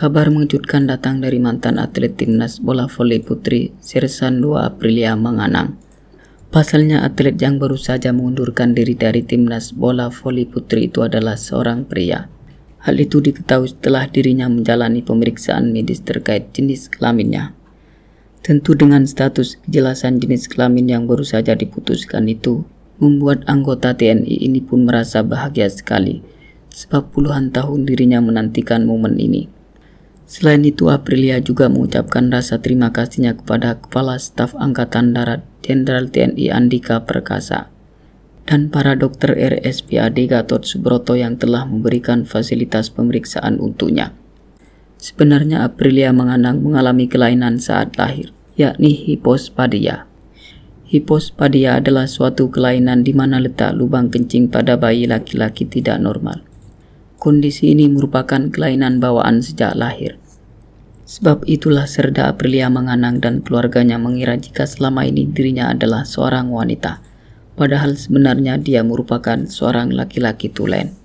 Kabar mengejutkan datang dari mantan atlet timnas bola voli putri Sersan 2 Aprilia Manganang. Pasalnya atlet yang baru saja mengundurkan diri dari timnas bola voli putri itu adalah seorang pria. Hal itu diketahui setelah dirinya menjalani pemeriksaan medis terkait jenis kelaminnya. Tentu dengan status kejelasan jenis kelamin yang baru saja diputuskan itu, membuat anggota TNI ini pun merasa bahagia sekali, sebab puluhan tahun dirinya menantikan momen ini. Selain itu, Aprilia juga mengucapkan rasa terima kasihnya kepada Kepala Staf Angkatan Darat Jenderal TNI Andika Perkasa dan para dokter RSPAD Gatot Subroto yang telah memberikan fasilitas pemeriksaan untuknya. Sebenarnya Aprilia mengandang mengalami kelainan saat lahir, yakni hipospadia. Hipospadia adalah suatu kelainan di mana letak lubang kencing pada bayi laki-laki tidak normal. Kondisi ini merupakan kelainan bawaan sejak lahir. Sebab itulah Serda Aprilia menganang dan keluarganya mengira jika selama ini dirinya adalah seorang wanita, padahal sebenarnya dia merupakan seorang laki-laki tulen.